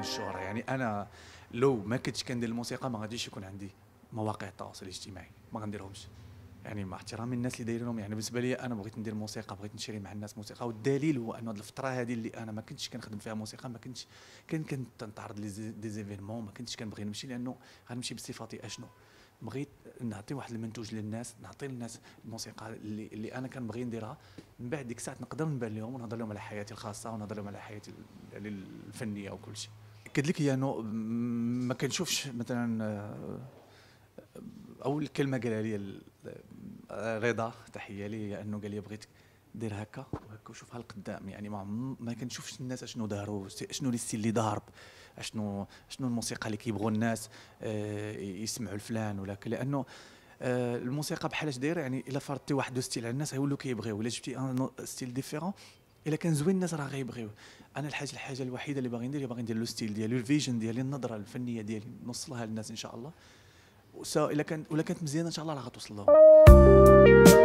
الشهرة يعني أنا لو ما كنتش كندير الموسيقى ما غاديش يكون عندي مواقع التواصل الاجتماعي ما غنديرهمش يعني مع احترامي الناس اللي دايرينهم يعني بالنسبه لي انا بغيت ندير موسيقى بغيت نشري مع الناس موسيقى والدليل هو انه هذه الفتره هذه اللي انا ما كنتش كنخدم فيها موسيقى ما كنتش كنت كنتعرض لي ما كنتش كنبغي نمشي لانه غنمشي بصفتي اشنو بغيت نعطي واحد المنتوج للناس نعطي للناس الموسيقى اللي, اللي انا كنبغي نديرها من بعد ديك الساعه نقدر نبان لهم ونهضر لهم على حياتي الخاصه ونهضر لهم على حياتي الفنيه وكل شيء اكد لك هي نو ما كنشوفش مثلا اول كلمه قالها لي رضا تحيه لي هي انه قال لي بغيت دير هكا وهكا وشوفها لقدام يعني ما ما كنشوفش الناس اشنو داروا شنو الستيل اللي ضارب اشنو شنو الموسيقى اللي كيبغوا الناس آه، يسمعوا لفلان ولا لانه آه، الموسيقى بحالاش دايره يعني الا فرضتي واحد ستيل على الناس غيولوا كيبغيو الا جبتي ان ستيل ديفيرون الا كان زوين الناس راه غيبغيو انا الحاجه الحاجه الوحيده اللي باغي ندير باغي ندير لو ستيل ديالي الفيجن ديالي النظره الفنيه ديالي نوصلها للناس ان شاء الله وسا الا كان ولا كانت مزيانه ان شاء الله راه غتوصل لهم